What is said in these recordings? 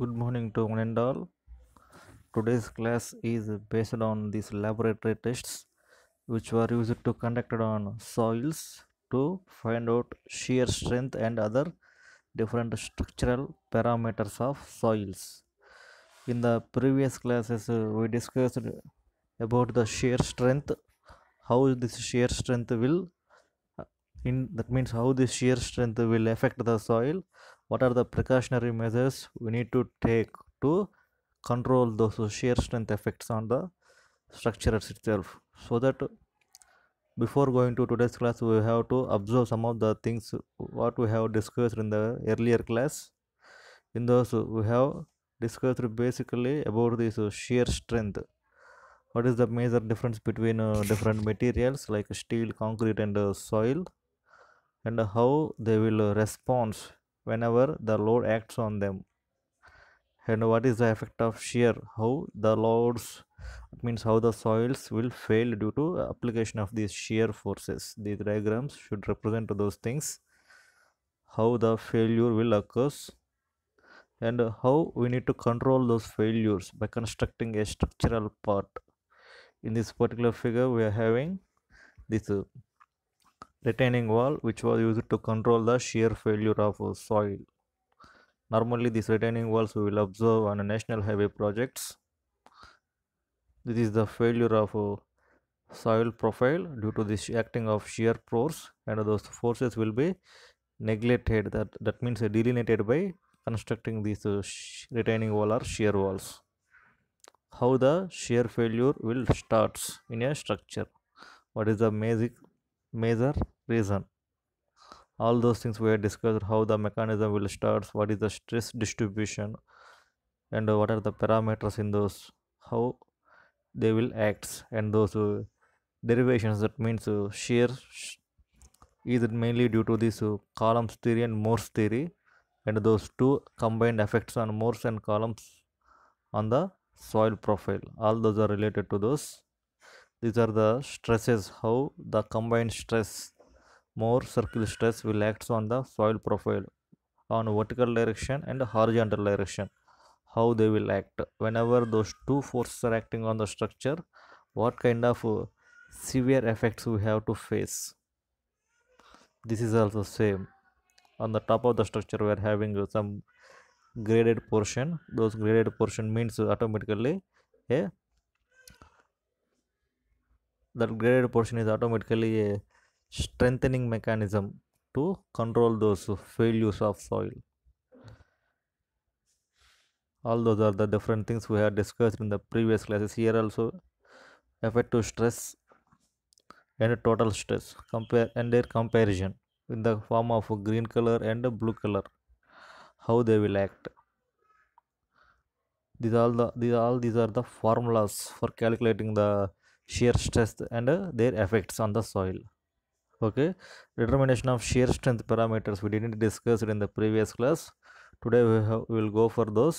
good morning to one and all today's class is based on these laboratory tests which were used to conducted on soils to find out shear strength and other different structural parameters of soils in the previous classes we discussed about the shear strength how this shear strength will in that means how this shear strength will affect the soil what are the precautionary measures we need to take to control those shear strength effects on the structures itself so that before going to today's class we have to observe some of the things what we have discussed in the earlier class in those we have discussed basically about this shear strength what is the major difference between uh, different materials like steel concrete and uh, soil and how they will uh, respond whenever the load acts on them and what is the effect of shear how the loads means how the soils will fail due to application of these shear forces these diagrams should represent those things how the failure will occur and how we need to control those failures by constructing a structural part in this particular figure we are having this uh, retaining wall which was used to control the shear failure of soil. Normally these retaining walls we will observe on national highway projects. This is the failure of soil profile due to this acting of shear force and those forces will be neglected that that means delineated by constructing these uh, retaining wall or shear walls how the shear failure will starts in a structure what is the basic major reason all those things we have discussed how the mechanism will start what is the stress distribution and what are the parameters in those how they will act and those uh, derivations that means uh, shear is mainly due to this uh, columns theory and Morse theory and those two combined effects on Morse and columns on the soil profile all those are related to those these are the stresses how the combined stress more circular stress will act on the soil profile on vertical direction and horizontal direction how they will act whenever those two forces are acting on the structure what kind of uh, severe effects we have to face this is also same on the top of the structure we are having some graded portion those graded portion means automatically a that graded portion is automatically a strengthening mechanism to control those failures of soil all those are the different things we had discussed in the previous classes here also to stress and total stress compare and their comparison in the form of green color and blue color how they will act these all the these all these are the formulas for calculating the shear stress and uh, their effects on the soil okay determination of shear strength parameters we didn't discuss it in the previous class today we, have, we will go for those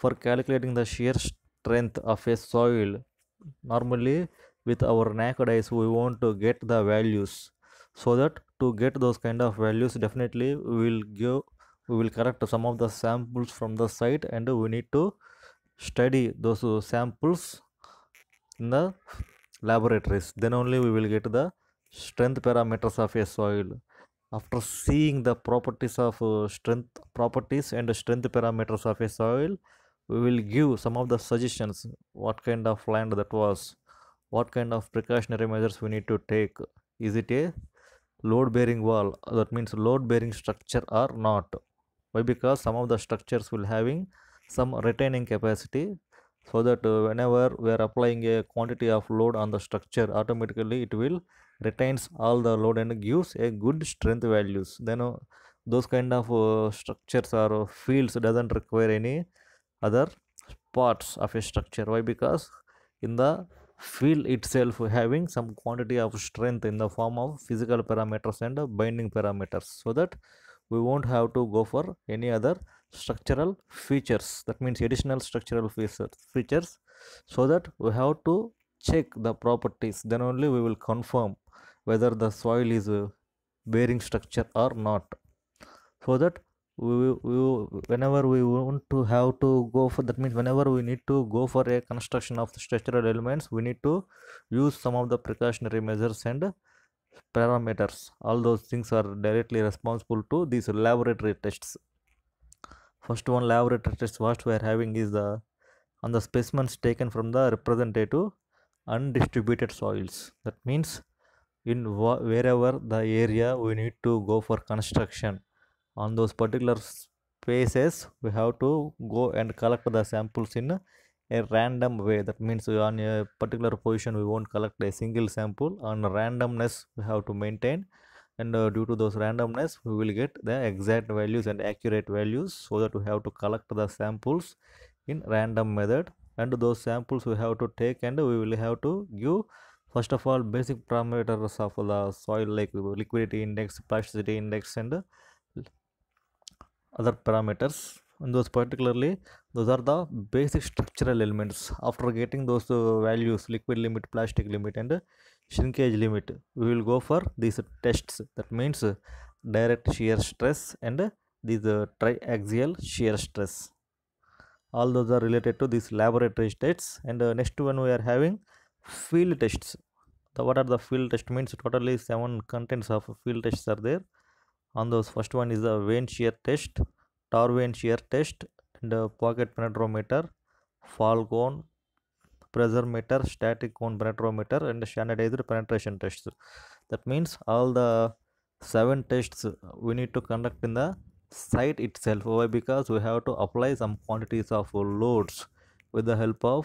for calculating the shear strength of a soil normally with our naked eyes we want to get the values so that to get those kind of values definitely we will give we will collect some of the samples from the site and we need to study those samples in the laboratories then only we will get the strength parameters of a soil after seeing the properties of uh, strength properties and strength parameters of a soil we will give some of the suggestions what kind of land that was what kind of precautionary measures we need to take is it a load bearing wall that means load bearing structure or not why because some of the structures will having some retaining capacity so that uh, whenever we are applying a quantity of load on the structure automatically it will retains all the load and gives a good strength values then uh, those kind of uh, structures or uh, fields doesn't require any other parts of a structure why because in the field itself having some quantity of strength in the form of physical parameters and binding parameters so that we won't have to go for any other structural features that means additional structural features features so that we have to check the properties then only we will confirm whether the soil is uh, bearing structure or not so that we, we whenever we want to have to go for that means whenever we need to go for a construction of structural elements we need to use some of the precautionary measures and parameters all those things are directly responsible to these laboratory tests First one laboratory test what we are having is the on the specimens taken from the representative undistributed soils. That means in wherever the area we need to go for construction on those particular spaces we have to go and collect the samples in a random way that means on a particular position we won't collect a single sample on randomness we have to maintain and uh, due to those randomness we will get the exact values and accurate values so that we have to collect the samples in random method and those samples we have to take and we will have to give first of all basic parameters of the soil like liquidity index plasticity index and other parameters and those particularly those are the basic structural elements after getting those uh, values liquid limit plastic limit and shrinkage limit we will go for these tests that means direct shear stress and these triaxial shear stress all those are related to these laboratory tests and uh, next one we are having field tests So what are the field test means totally seven contents of field tests are there on those first one is the vein shear test tor vein shear test and uh, pocket penetrometer falcon pressure meter static cone penetrometer and standardized penetration tests that means all the seven tests we need to conduct in the site itself why because we have to apply some quantities of loads with the help of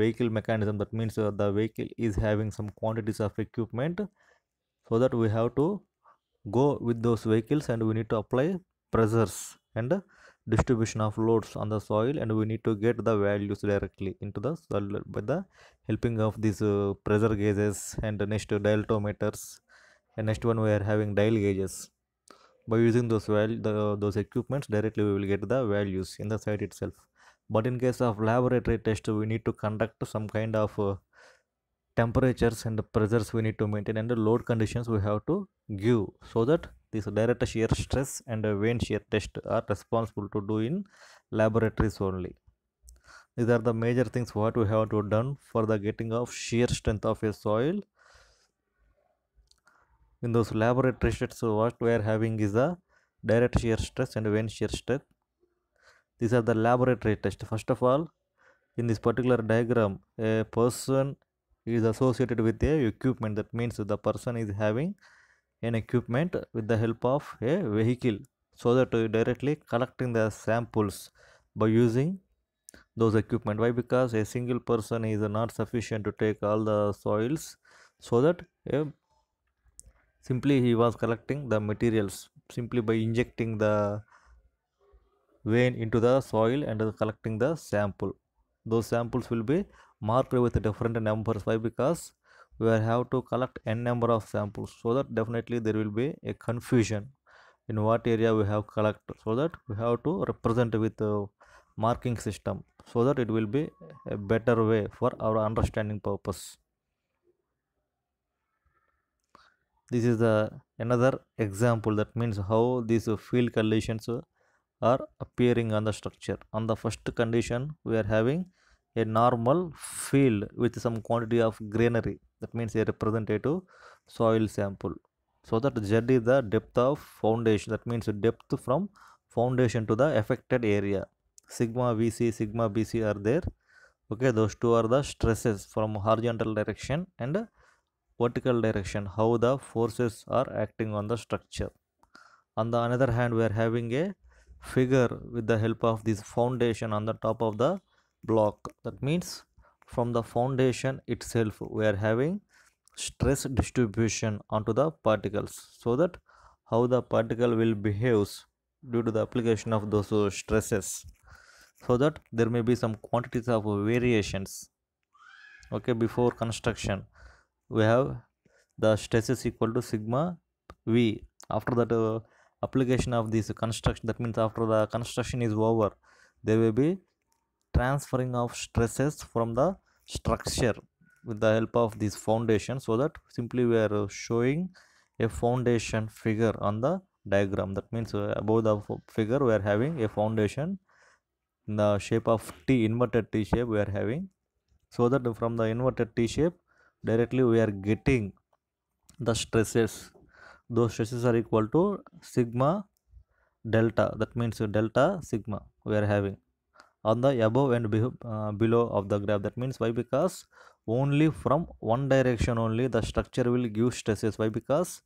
vehicle mechanism that means uh, the vehicle is having some quantities of equipment so that we have to go with those vehicles and we need to apply pressures and distribution of loads on the soil and we need to get the values directly into the soil by the helping of these uh, pressure gauges and next dialtometers and next one we are having dial gauges by using those well, the, those equipments directly we will get the values in the site itself but in case of laboratory test we need to conduct some kind of uh, temperatures and the pressures we need to maintain and the load conditions we have to give so that these direct shear stress and vein shear test are responsible to do in laboratories only. These are the major things what we have to done for the getting of shear strength of a soil. In those laboratory tests, what we are having is a direct shear stress and vein shear stress. These are the laboratory tests. First of all, in this particular diagram, a person is associated with a equipment. That means the person is having an equipment with the help of a vehicle so that we directly collecting the samples by using those equipment why because a single person is not sufficient to take all the soils so that a simply he was collecting the materials simply by injecting the vein into the soil and collecting the sample those samples will be marked with different numbers why because we have to collect n number of samples so that definitely there will be a confusion in what area we have collect so that we have to represent with a marking system so that it will be a better way for our understanding purpose this is the another example that means how these field conditions are appearing on the structure on the first condition we are having a normal field with some quantity of greenery that means a representative soil sample so that z is the depth of foundation that means depth from foundation to the affected area sigma vc sigma bc are there okay those two are the stresses from horizontal direction and vertical direction how the forces are acting on the structure on the another hand we are having a figure with the help of this foundation on the top of the block that means from the foundation itself we are having stress distribution onto the particles so that how the particle will behaves due to the application of those stresses so that there may be some quantities of variations okay before construction we have the stresses equal to sigma v after that uh, application of this construction that means after the construction is over there will be transferring of stresses from the structure with the help of this foundation so that simply we are showing a foundation figure on the diagram that means uh, above the figure we are having a foundation in the shape of T inverted T shape we are having so that from the inverted T shape directly we are getting the stresses those stresses are equal to sigma delta that means delta sigma we are having on the above and be, uh, below of the graph that means why because only from one direction only the structure will give stresses why because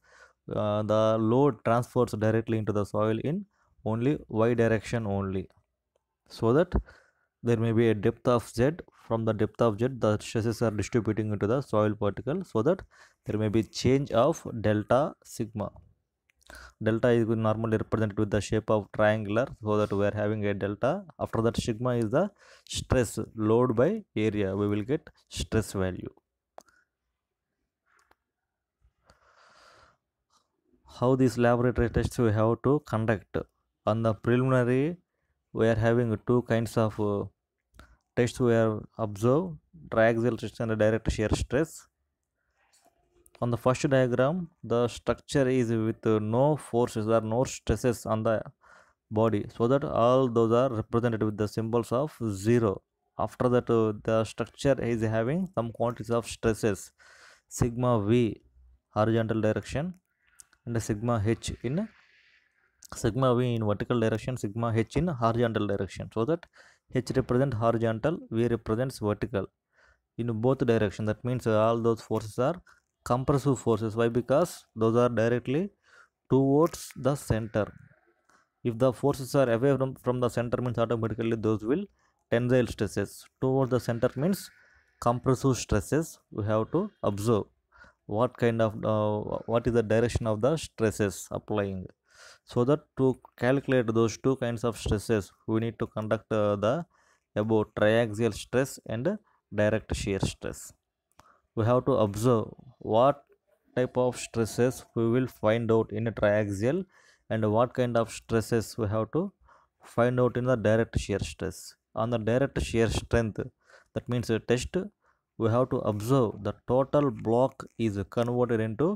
uh, the load transfers directly into the soil in only y direction only so that there may be a depth of z from the depth of z the stresses are distributing into the soil particle so that there may be change of delta sigma delta is normally represented with the shape of triangular so that we are having a delta after that sigma is the stress load by area we will get stress value how these laboratory tests we have to conduct on the preliminary we are having two kinds of uh, tests we are observe triaxial stress and direct shear stress on the first diagram the structure is with no forces or no stresses on the body so that all those are represented with the symbols of zero after that uh, the structure is having some quantities of stresses sigma v horizontal direction and sigma h in sigma v in vertical direction sigma h in horizontal direction so that h represents horizontal v represents vertical in both direction that means uh, all those forces are compressive forces why because those are directly towards the center if the forces are away from, from the center means automatically those will tensile stresses towards the center means compressive stresses we have to observe what kind of uh, what is the direction of the stresses applying so that to calculate those two kinds of stresses we need to conduct uh, the about triaxial stress and direct shear stress we have to observe what type of stresses we will find out in a triaxial and what kind of stresses we have to find out in the direct shear stress on the direct shear strength that means a test we have to observe the total block is converted into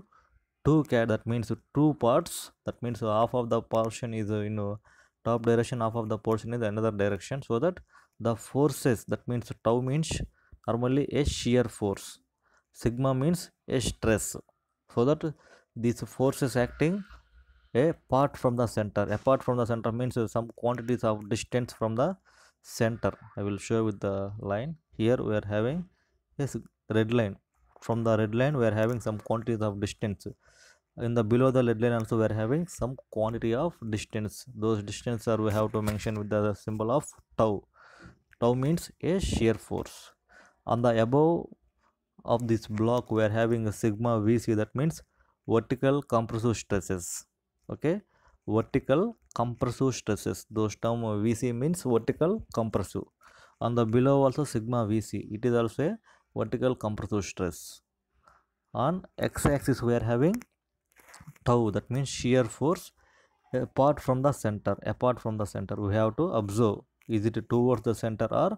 two cat that means two parts that means half of the portion is you know top direction half of the portion is another direction so that the forces that means tau means normally a shear force sigma means a stress so that these forces acting apart from the center apart from the center means some quantities of distance from the center i will show with the line here we are having this red line from the red line we are having some quantities of distance in the below the red line also we are having some quantity of distance those distance are we have to mention with the symbol of tau tau means a shear force on the above of this block we are having a sigma VC that means vertical compressive stresses okay vertical compressive stresses those term VC means vertical compressive on the below also sigma VC it is also a vertical compressive stress on x-axis we are having tau that means shear force apart from the center apart from the center we have to observe is it towards the center or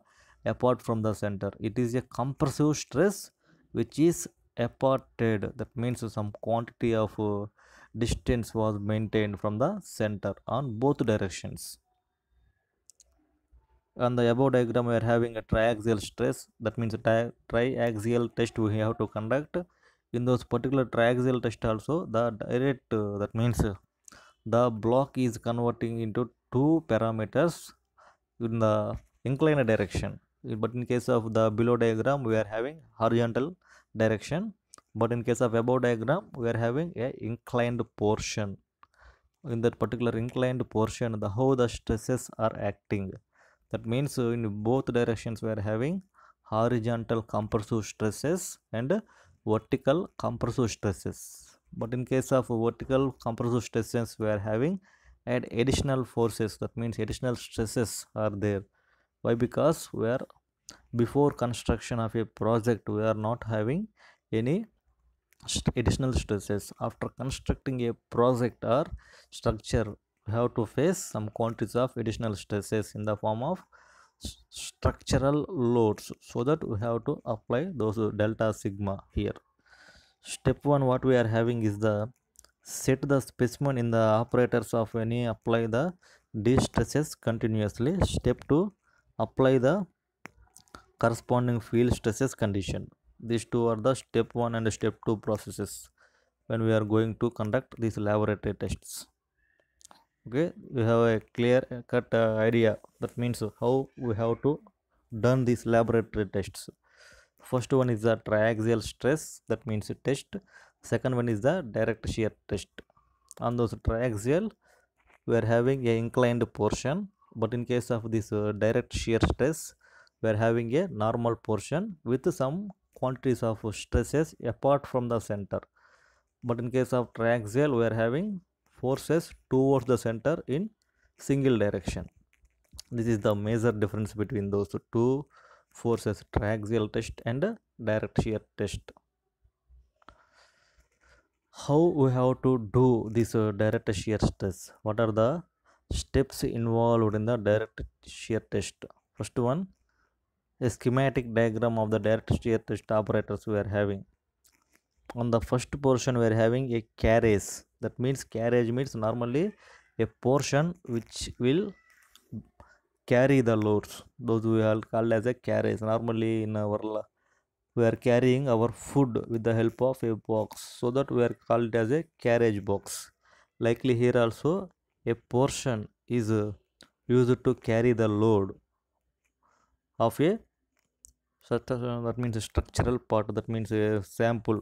apart from the center it is a compressive stress which is aparted that means some quantity of uh, distance was maintained from the center on both directions on the above diagram we are having a triaxial stress that means tri triaxial test we have to conduct in those particular triaxial test also the direct uh, that means uh, the block is converting into two parameters in the inclined direction but in case of the below diagram we are having horizontal direction but in case of above diagram we are having a inclined portion in that particular inclined portion the how the stresses are acting that means in both directions we are having horizontal compressive stresses and vertical compressive stresses but in case of vertical compressive stresses we are having add additional forces that means additional stresses are there why because we are before construction of a project we are not having any additional stresses after constructing a project or structure we have to face some quantities of additional stresses in the form of st structural loads so that we have to apply those delta sigma here step one what we are having is the set the specimen in the operators of any apply the de-stresses continuously step two apply the corresponding field stresses condition these two are the step 1 and step 2 processes when we are going to conduct these laboratory tests okay we have a clear cut uh, idea that means how we have to done these laboratory tests first one is the triaxial stress that means test second one is the direct shear test on those triaxial we are having a inclined portion but in case of this uh, direct shear stress we are having a normal portion with some quantities of stresses apart from the center but in case of triaxial we are having forces towards the center in single direction this is the major difference between those two forces triaxial test and direct shear test how we have to do this uh, direct shear stress what are the steps involved in the direct shear test. First one, a schematic diagram of the direct shear test operators we are having. On the first portion we are having a carriage. That means carriage means normally a portion which will carry the loads. Those we are called as a carriage. Normally in our we are carrying our food with the help of a box. So that we are called as a carriage box. Likely here also a portion is used to carry the load of a that means a structural part that means a sample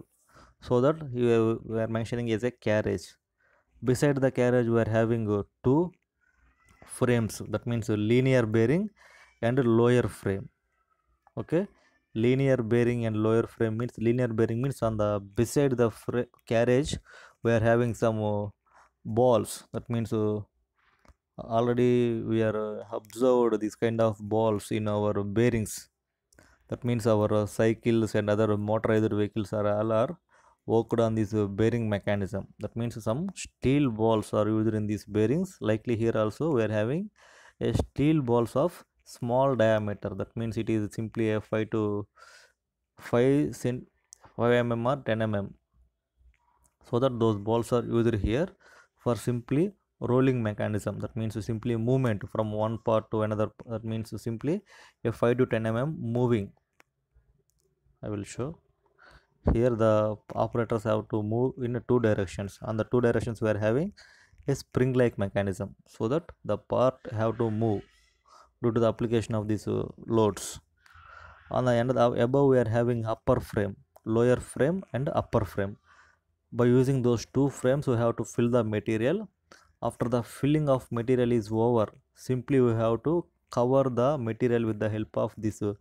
so that you are mentioning as a carriage beside the carriage we are having two frames that means linear bearing and a lower frame okay linear bearing and lower frame means linear bearing means on the beside the carriage we are having some uh, balls that means uh, already we are uh, observed this kind of balls in our bearings that means our uh, cycles and other motorized vehicles are all are worked on this uh, bearing mechanism that means some steel balls are used in these bearings likely here also we are having a steel balls of small diameter that means it is simply a 5 to 5 cent 5 mm or 10 mm so that those balls are used here for simply rolling mechanism that means simply movement from one part to another that means simply a 5 to 10 mm moving I will show here the operators have to move in two directions and the two directions we are having a spring like mechanism so that the part have to move due to the application of these uh, loads on the end of the, above we are having upper frame lower frame and upper frame by using those two frames we have to fill the material after the filling of material is over simply we have to cover the material with the help of this uh,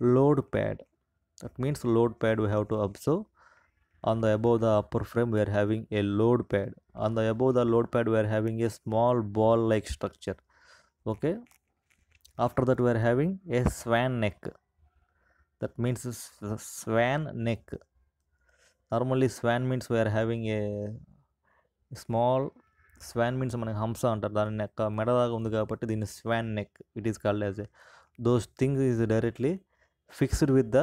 load pad that means load pad we have to observe on the above the upper frame we are having a load pad on the above the load pad we are having a small ball like structure okay after that we are having a swan neck that means swan neck normally swan means we are having a small swan means మనకి హంస అంటారు దాని నెక్క మెడలాగా ఉంది కాబట్టి దీన్ని swan neck it is called as a those things is directly fixed with the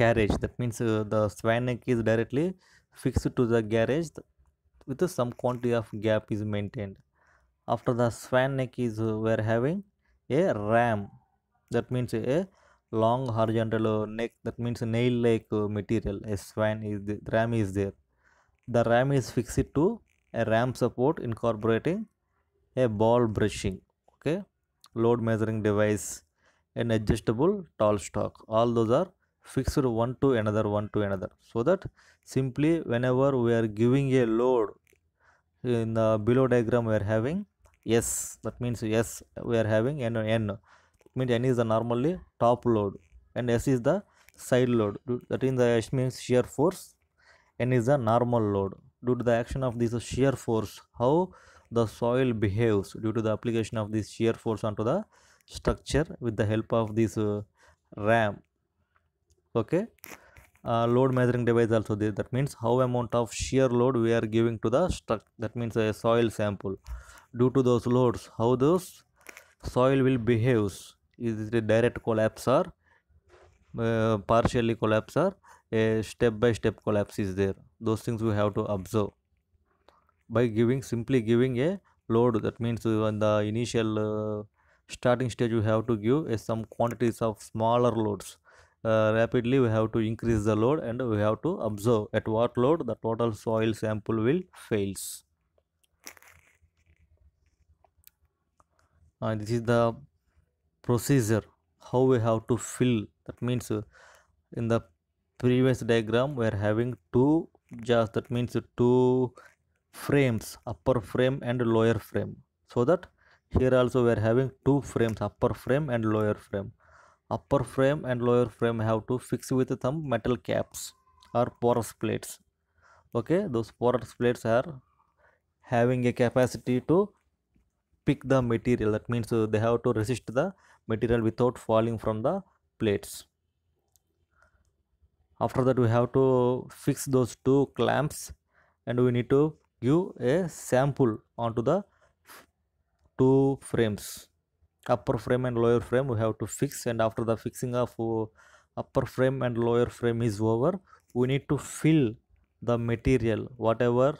carriage that means the swan neck is directly fixed to the garage with some quantity of gap is maintained. After the swan neck is we are having a ram that means a long horizontal neck that means nail like material a swan is the ram is there the ram is fixed to a ram support incorporating a ball brushing okay load measuring device an adjustable tall stock all those are fixed one to another one to another so that simply whenever we are giving a load in the below diagram we are having yes that means yes we are having n n means n is the normally top load and s is the side load That means the s means shear force n is the normal load due to the action of this shear force how the soil behaves due to the application of this shear force onto the structure with the help of this uh, ram okay uh, load measuring device also there that means how amount of shear load we are giving to the structure that means a soil sample due to those loads how those soil will behaves is the direct collapse or uh, partially collapse or a step by step collapse is there those things we have to observe by giving simply giving a load that means when the initial uh, starting stage we have to give some quantities of smaller loads uh, rapidly we have to increase the load and we have to observe at what load the total soil sample will fails uh, this is the procedure how we have to fill that means uh, in the previous diagram we are having two jars that means two frames upper frame and lower frame so that here also we are having two frames upper frame and lower frame upper frame and lower frame have to fix with some metal caps or porous plates okay those porous plates are having a capacity to pick the material that means uh, they have to resist the material without falling from the plates after that we have to fix those two clamps and we need to give a sample onto the two frames upper frame and lower frame we have to fix and after the fixing of uh, upper frame and lower frame is over we need to fill the material whatever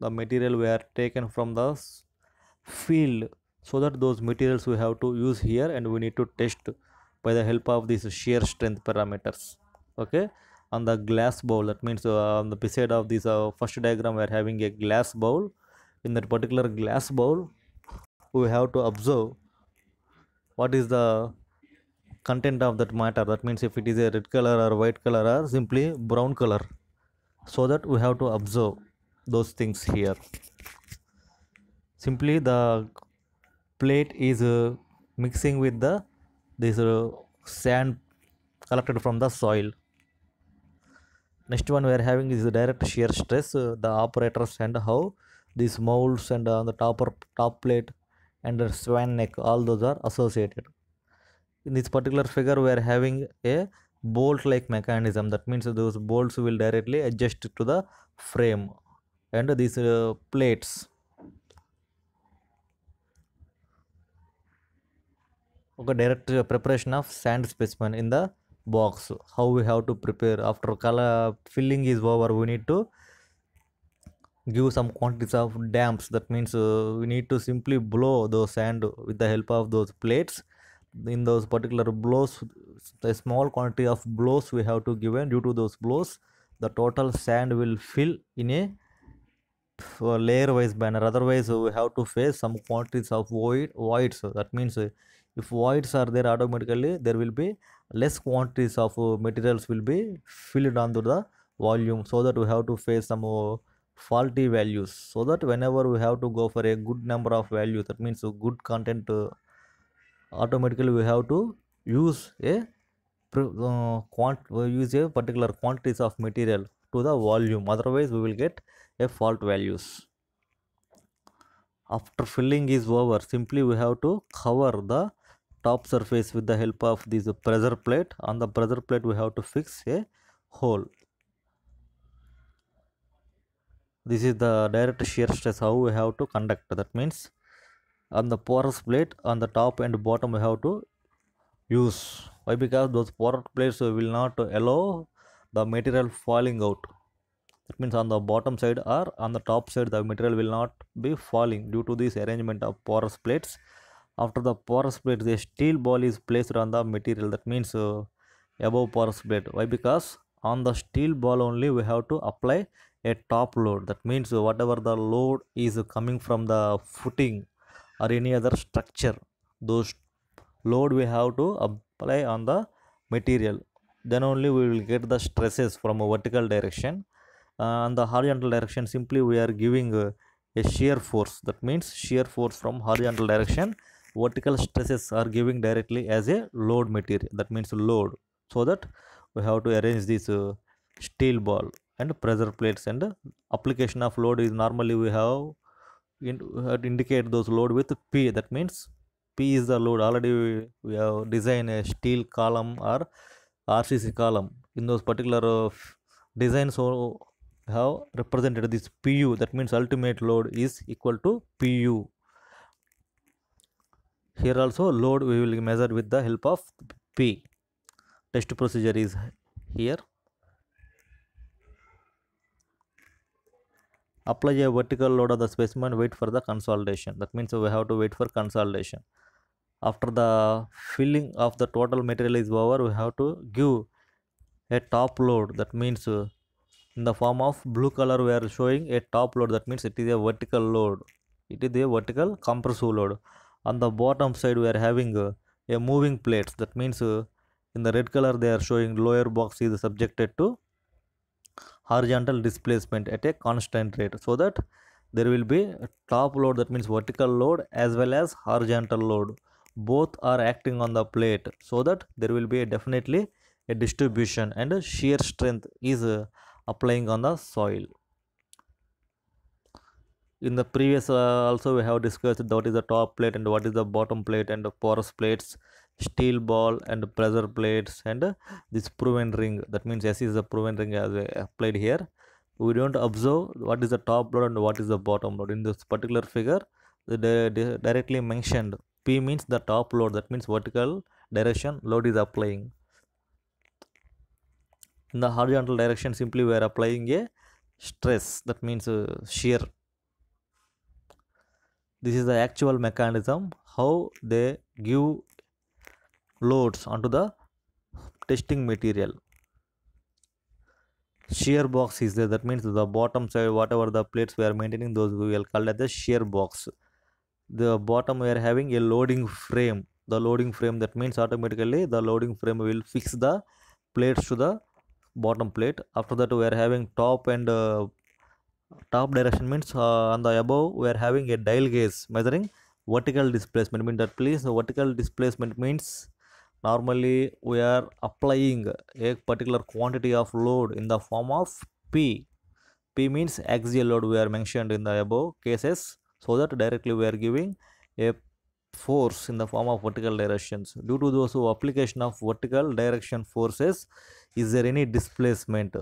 the material we are taken from the field so that those materials we have to use here and we need to test by the help of these shear strength parameters okay on the glass bowl that means uh, on the beside of this uh, first diagram we are having a glass bowl in that particular glass bowl we have to observe what is the content of that matter that means if it is a red color or white color or simply brown color so that we have to observe those things here simply the plate is uh, mixing with the this uh, sand collected from the soil next one we are having is the direct shear stress uh, the operators and how these molds and uh, the topper top plate and the swan neck all those are associated in this particular figure we are having a bolt like mechanism that means those bolts will directly adjust to the frame and these uh, plates Okay, ఒక direct preparation of sand specimen in the box how we have to prepare after colour filling is over. We need to give some quantities of damps. that means uh, we need to simply blow those sand with the help of those plates in those particular blows a small quantity of blows we have to give and due to those blows the total sand will fill in a uh, layer wise manner. otherwise we have to face some quantities of void voids that means uh, if voids are there automatically there will be less quantities of uh, materials will be filled onto the volume so that we have to face some uh, faulty values so that whenever we have to go for a good number of values that means good content uh, automatically we have to use a uh, quant uh, use a particular quantities of material to the volume otherwise we will get a fault values after filling is over simply we have to cover the top surface with the help of this pressure plate on the pressure plate we have to fix a hole this is the direct shear stress how we have to conduct that means on the porous plate on the top and bottom we have to use why because those porous plates will not allow the material falling out that means on the bottom side or on the top side the material will not be falling due to this arrangement of porous plates after the porous plate the steel ball is placed on the material that means uh, above porous plate why because on the steel ball only we have to apply a top load that means uh, whatever the load is coming from the footing or any other structure those load we have to apply on the material then only we will get the stresses from a vertical direction uh, and the horizontal direction simply we are giving uh, a shear force that means shear force from horizontal direction vertical stresses are giving directly as a load material that means load so that we have to arrange this uh, steel ball and pressure plates and application of load is normally we have in, uh, indicate those load with p that means p is the load already we, we have designed a steel column or rcc column in those particular uh, design so have represented this pu that means ultimate load is equal to pu here also load we will measure with the help of p test procedure is here apply a vertical load of the specimen wait for the consolidation that means we have to wait for consolidation after the filling of the total material is over we have to give a top load that means uh, in the form of blue color we are showing a top load that means it is a vertical load it is a vertical compressive load on the bottom side we are having uh, a moving plates that means uh, in the red color they are showing lower box is subjected to horizontal displacement at a constant rate so that there will be top load that means vertical load as well as horizontal load both are acting on the plate so that there will be a definitely a distribution and a shear strength is uh, applying on the soil in the previous uh, also we have discussed what is the top plate and what is the bottom plate and the porous plates steel ball and pressure plates and uh, this proven ring that means s is the proven ring as applied here we don't observe what is the top load and what is the bottom load in this particular figure they, directly mentioned p means the top load that means vertical direction load is applying in the horizontal direction simply we are applying a stress that means uh, shear this is the actual mechanism how they give loads onto the testing material shear box is there that means the bottom side whatever the plates we are maintaining those we will call it the shear box the bottom we are having a loading frame the loading frame that means automatically the loading frame will fix the plates to the bottom plate after that we are having top and uh, top direction means uh, on the above we are having a dial gauge measuring vertical displacement mean that please vertical displacement means normally we are applying a particular quantity of load in the form of p p means axial load we are mentioned in the above cases so that directly we are giving a force in the form of vertical directions due to those application of vertical direction forces is there any displacement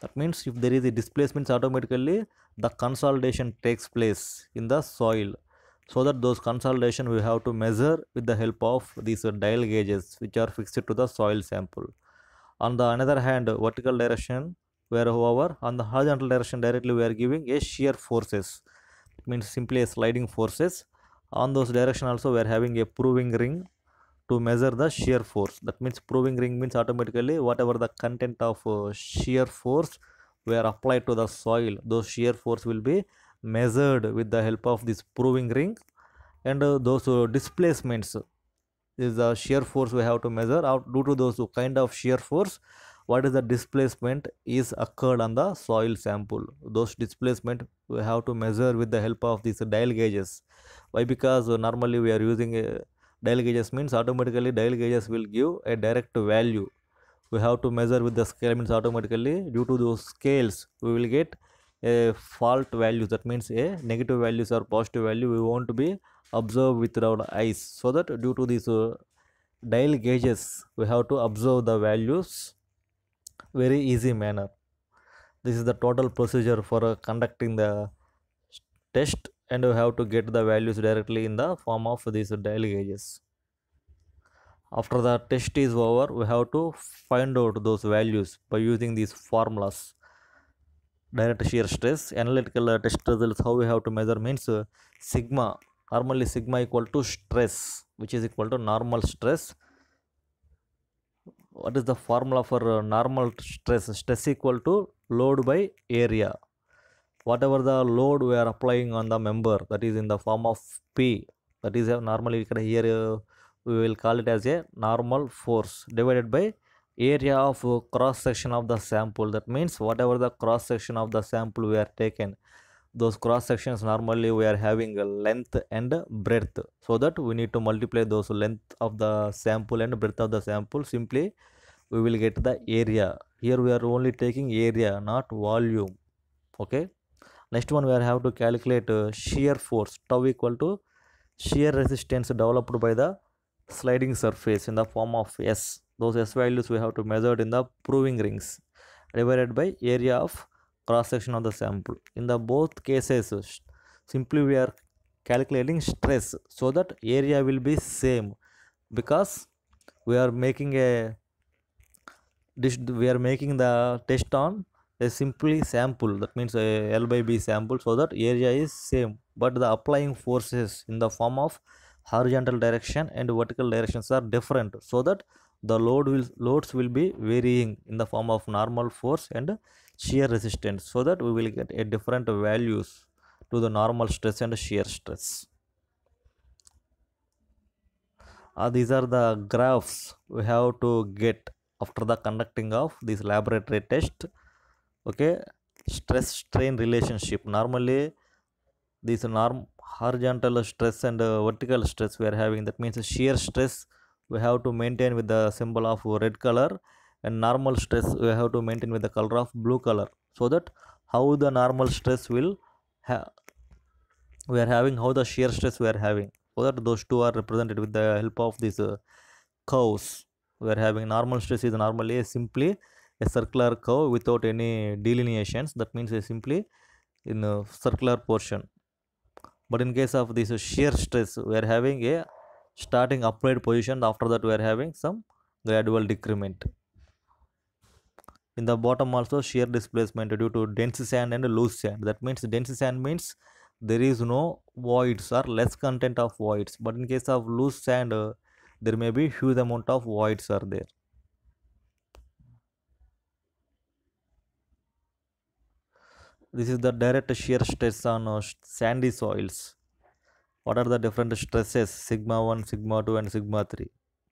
that means if there is a displacement automatically the consolidation takes place in the soil so that those consolidation we have to measure with the help of these dial gauges which are fixed to the soil sample on the another hand vertical direction where however on the horizontal direction directly we are giving a shear forces means simply a sliding forces on those direction also we are having a proving ring to measure the shear force that means proving ring means automatically whatever the content of uh, shear force were applied to the soil those shear force will be measured with the help of this proving ring and uh, those uh, displacements is the shear force we have to measure out due to those kind of shear force what is the displacement is occurred on the soil sample those displacement we have to measure with the help of these dial gauges why because normally we are using a uh, dial gauges means automatically dial gauges will give a direct value we have to measure with the scale means automatically due to those scales we will get a fault value that means a negative values or positive value we want to be observe with our eyes so that due to these uh, dial gauges we have to observe the values very easy manner this is the total procedure for uh, conducting the test and we have to get the values directly in the form of these daily gauges after the test is over we have to find out those values by using these formulas direct shear stress analytical test results how we have to measure means uh, sigma normally sigma equal to stress which is equal to normal stress what is the formula for uh, normal stress stress equal to load by area whatever the load we are applying on the member that is in the form of P that is normally here we will call it as a normal force divided by area of cross section of the sample that means whatever the cross section of the sample we are taken those cross sections normally we are having length and breadth so that we need to multiply those length of the sample and breadth of the sample simply we will get the area here we are only taking area not volume okay next one we are have to calculate uh, shear force tau equal to shear resistance developed by the sliding surface in the form of s those s values we have to measure in the proving rings divided by area of cross section of the sample in the both cases simply we are calculating stress so that area will be same because we are making a we are making the test on a simply sample that means a L by B sample so that area is same but the applying forces in the form of horizontal direction and vertical directions are different so that the load will loads will be varying in the form of normal force and shear resistance so that we will get a different values to the normal stress and shear stress uh, these are the graphs we have to get after the conducting of this laboratory test okay stress strain relationship normally this norm horizontal stress and uh, vertical stress we are having that means shear stress we have to maintain with the symbol of red color and normal stress we have to maintain with the color of blue color so that how the normal stress will have we are having how the shear stress we are having so that those two are represented with the help of these uh, curves we are having normal stress is normally simply a circular curve without any delineations that means a simply in a circular portion but in case of this shear stress we are having a starting upward position after that we are having some gradual decrement in the bottom also shear displacement due to dense sand and loose sand that means dense sand means there is no voids or less content of voids but in case of loose sand uh, there may be huge amount of voids are there this is the direct shear stress on uh, sandy soils what are the different stresses sigma 1 sigma 2 and sigma 3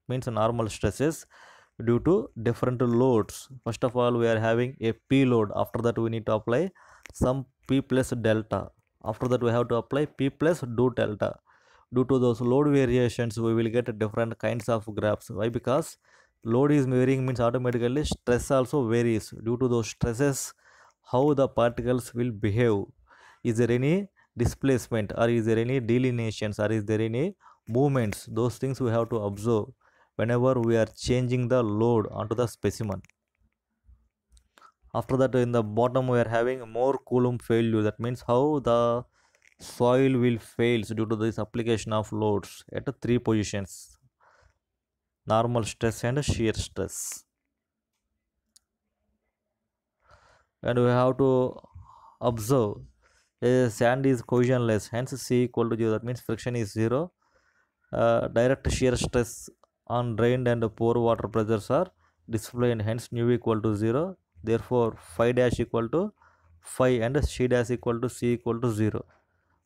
means normal stresses due to different loads first of all we are having a p load after that we need to apply some p plus delta after that we have to apply p plus do delta due to those load variations we will get different kinds of graphs why because load is varying means automatically stress also varies due to those stresses how the particles will behave is there any displacement or is there any delineations or is there any movements those things we have to observe whenever we are changing the load onto the specimen after that in the bottom we are having more coulomb failure that means how the soil will fail due to this application of loads at three positions normal stress and shear stress and we have to observe uh, sand is cohesionless hence c equal to 0 that means friction is 0 uh, direct shear stress on drained and poor water pressures are displayed hence nu equal to 0 therefore phi dash equal to phi and c dash equal to c equal to 0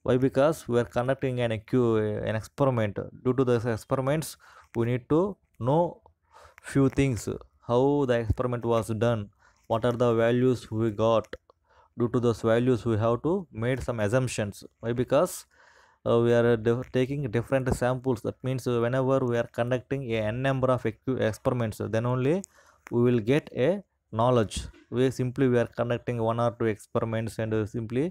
why because we are conducting an, an experiment due to this experiments we need to know few things how the experiment was done what are the values we got due to those values we have to made some assumptions why because uh, we are uh, taking different samples that means whenever we are conducting a n number of experiments then only we will get a knowledge we simply we are conducting one or two experiments and uh, simply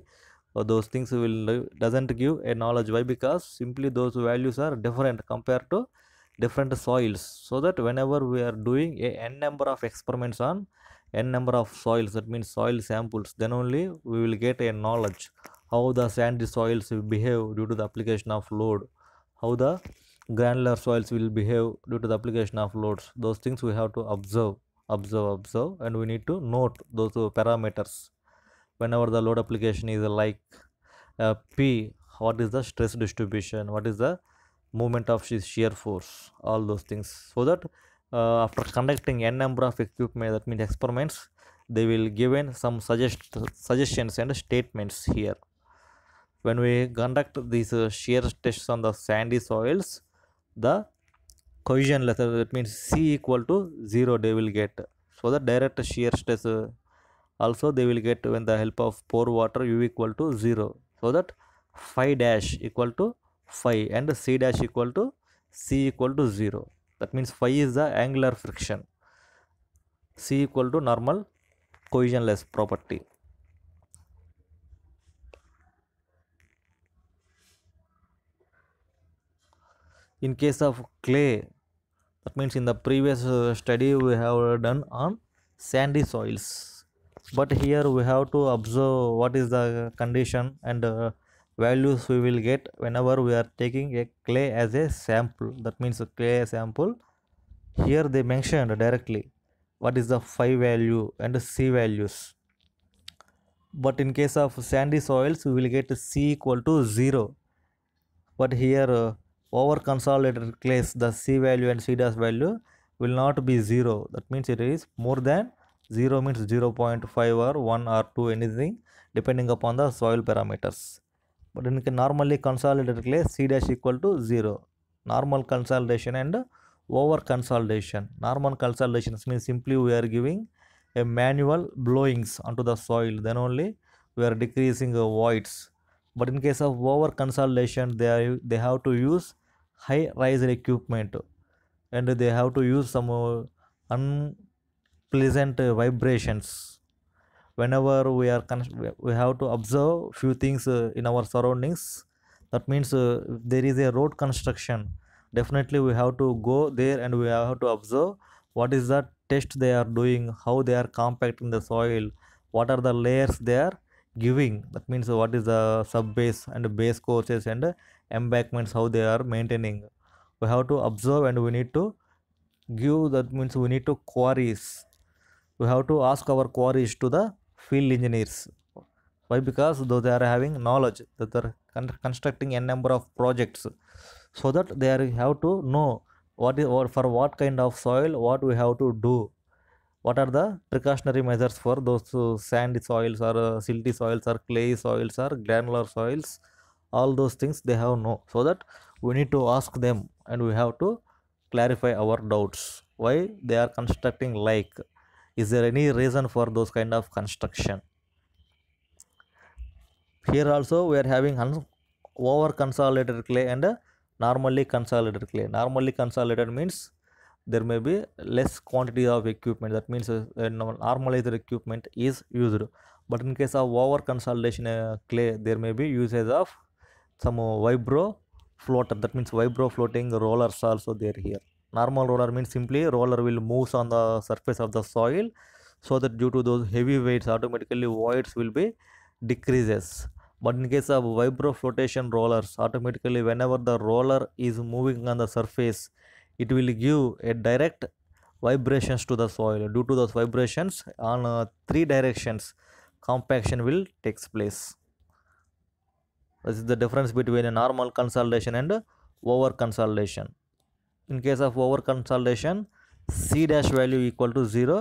uh, those things will uh, doesn't give a knowledge why because simply those values are different compared to different soils so that whenever we are doing a n number of experiments on n number of soils that means soil samples then only we will get a knowledge how the sandy soils will behave due to the application of load how the granular soils will behave due to the application of loads those things we have to observe observe observe and we need to note those parameters whenever the load application is like uh, p what is the stress distribution what is the movement of shear force all those things so that uh, after conducting n number of equipment that means experiments they will given some suggest suggestions and statements here when we conduct these uh, shear tests on the sandy soils the cohesion letter that means c equal to 0 they will get so the direct shear stress uh, also they will get when the help of pour water u equal to 0 so that phi dash equal to phi and c dash equal to c equal to 0 that means phi is the angular friction c equal to normal cohesionless property in case of clay that means in the previous study we have done on sandy soils but here we have to observe what is the condition and uh, values we will get whenever we are taking a clay as a sample that means a clay sample here they mentioned directly what is the phi value and the c values but in case of sandy soils we will get c equal to 0 but here uh, over consolidated clays the c value and c dash value will not be 0 that means it is more than 0 means 0 0.5 or 1 or 2 anything depending upon the soil parameters but in normally consolidated c dash equal to 0 normal consolidation and over consolidation normal consolidation means simply we are giving a manual blowings onto the soil then only we are decreasing the voids but in case of over consolidation they are they have to use high rise equipment and they have to use some uh, unpleasant vibrations whenever we are we have to observe few things uh, in our surroundings that means uh, there is a road construction definitely we have to go there and we have to observe what is the test they are doing how they are compacting the soil what are the layers they are giving that means uh, what is the sub base and base courses and embankments how they are maintaining we have to observe and we need to give that means we need to queries we have to ask our queries to the field engineers why because though they are having knowledge that they are constructing a number of projects so that they are, have to know what is or for what kind of soil what we have to do what are the precautionary measures for those uh, sandy soils or uh, silty soils or clay soils or granular soils all those things they have know so that we need to ask them and we have to clarify our doubts why they are constructing like is there any reason for those kind of construction here also we are having over consolidated clay and normally consolidated clay normally consolidated means there may be less quantity of equipment that means uh, normalized equipment is used but in case of over consolidation uh, clay there may be usage of some uh, vibro floater that means vibro floating rollers also there here normal roller means simply roller will moves on the surface of the soil so that due to those heavy weights automatically voids will be decreases but in case of flotation rollers automatically whenever the roller is moving on the surface it will give a direct vibrations to the soil due to those vibrations on uh, three directions compaction will takes place this is the difference between a normal consolidation and over consolidation in case of over consolidation c dash value equal to 0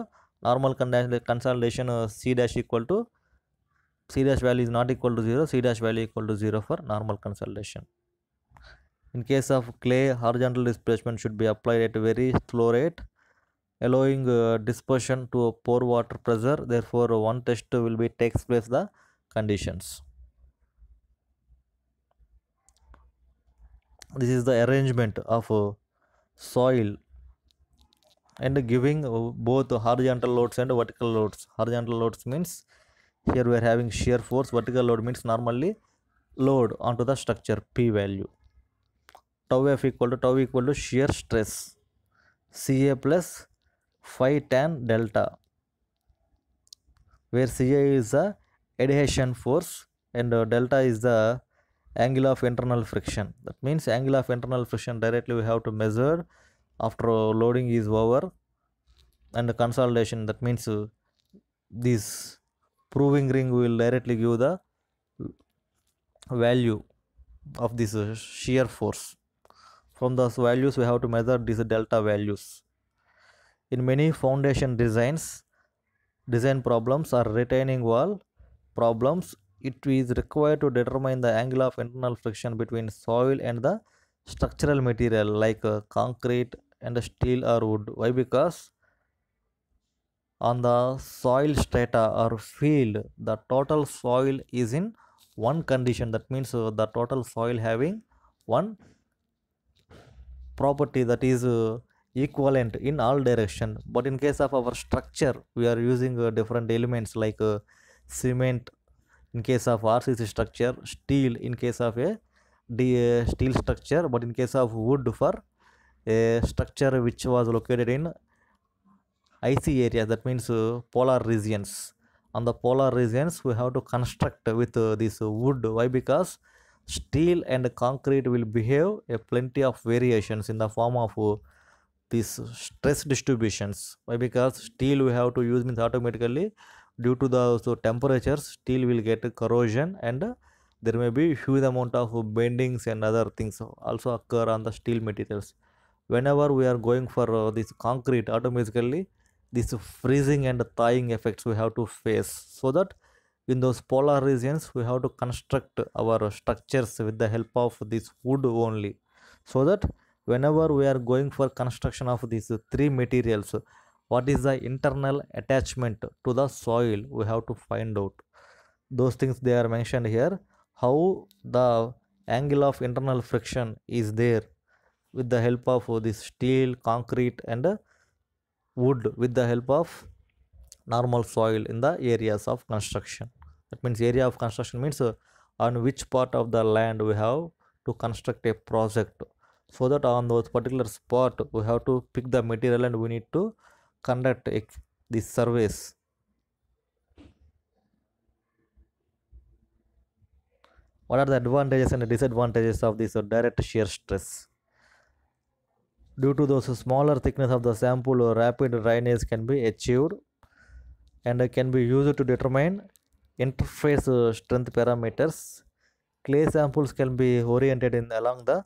normal consolidation uh, c dash equal to c dash value is not equal to 0 c dash value equal to 0 for normal consolidation in case of clay horizontal displacement should be applied at a very slow rate allowing uh, dispersion to pore water pressure therefore one test will be takes place the conditions this is the arrangement of uh, soil and giving uh, both horizontal loads and vertical loads horizontal loads means here we are having shear force vertical load means normally load onto the structure p value tau f equal to tau equal to shear stress ca plus phi tan delta where ca is the adhesion force and uh, delta is the angle of internal friction that means angle of internal friction directly we have to measure after loading is over and consolidation that means uh, this proving ring will directly give the value of this uh, shear force from those values we have to measure these delta values in many foundation designs design problems are retaining wall problems it is required to determine the angle of internal friction between soil and the structural material like uh, concrete and steel or wood why because on the soil strata or field the total soil is in one condition that means uh, the total soil having one property that is uh, equivalent in all direction but in case of our structure we are using uh, different elements like uh, cement in case of RCC structure, steel in case of a steel structure, but in case of wood for a structure which was located in icy area, that means uh, polar regions. On the polar regions, we have to construct with uh, this wood. Why? Because steel and concrete will behave a plenty of variations in the form of uh, these stress distributions. Why? Because steel we have to use means automatically due to the so temperatures steel will get corrosion and there may be huge amount of bendings and other things also occur on the steel materials whenever we are going for uh, this concrete automatically this freezing and thawing effects we have to face so that in those polar regions we have to construct our structures with the help of this wood only so that whenever we are going for construction of these three materials what is the internal attachment to the soil we have to find out those things they are mentioned here how the angle of internal friction is there with the help of this steel concrete and wood with the help of normal soil in the areas of construction that means area of construction means uh, on which part of the land we have to construct a project so that on those particular spot we have to pick the material and we need to conduct these surveys what are the advantages and disadvantages of this direct shear stress due to those smaller thickness of the sample rapid drainage can be achieved and can be used to determine interface strength parameters clay samples can be oriented in along the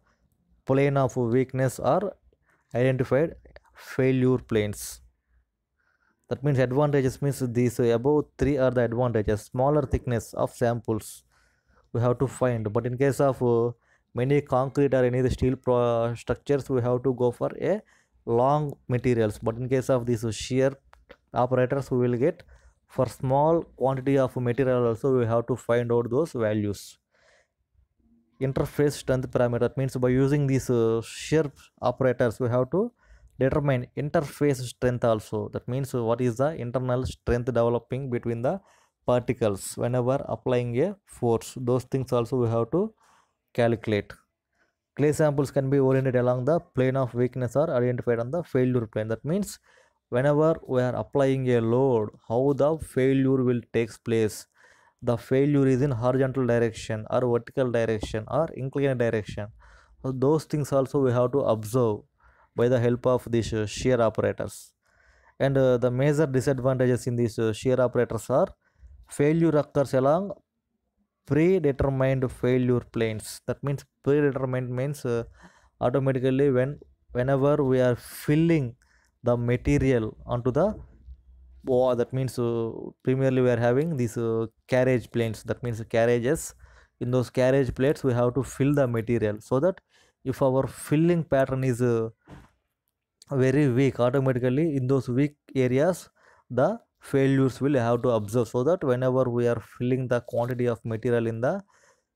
plane of weakness or identified failure planes that means advantages means these above three are the advantages smaller thickness of samples we have to find but in case of uh, many concrete or any steel structures we have to go for a long materials but in case of these shear operators we will get for small quantity of material also we have to find out those values interface strength parameter means by using these uh, shear operators we have to determine interface strength also that means what is the internal strength developing between the particles whenever applying a force those things also we have to calculate clay samples can be oriented along the plane of weakness or identified on the failure plane that means whenever we are applying a load how the failure will takes place the failure is in horizontal direction or vertical direction or inclined direction so those things also we have to observe by the help of these uh, shear operators. And uh, the major disadvantages in these uh, shear operators are failure occurs along predetermined failure planes. That means predetermined means automatically when whenever we are filling the material onto the oh, that means uh, primarily we are having these uh, carriage planes that means carriages in those carriage plates we have to fill the material so that if our filling pattern is uh, very weak automatically in those weak areas the failures will have to observe so that whenever we are filling the quantity of material in the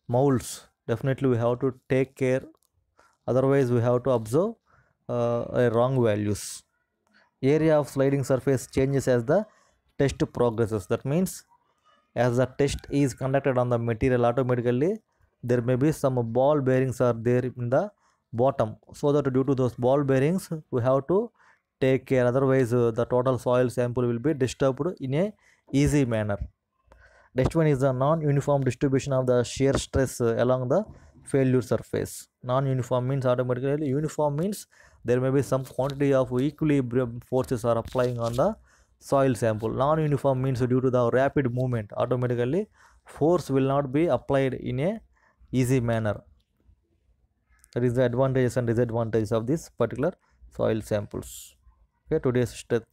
molds definitely we have to take care otherwise we have to observe uh, wrong values area of sliding surface changes as the test progresses that means as the test is conducted on the material automatically there may be some ball bearings are there in the bottom so that due to those ball bearings we have to take care otherwise uh, the total soil sample will be disturbed in a easy manner next one is the non-uniform distribution of the shear stress uh, along the failure surface non-uniform means automatically uniform means there may be some quantity of equilibrium forces are applying on the soil sample non-uniform means due to the rapid movement automatically force will not be applied in a easy manner that is the advantages and disadvantages of this particular soil samples okay today's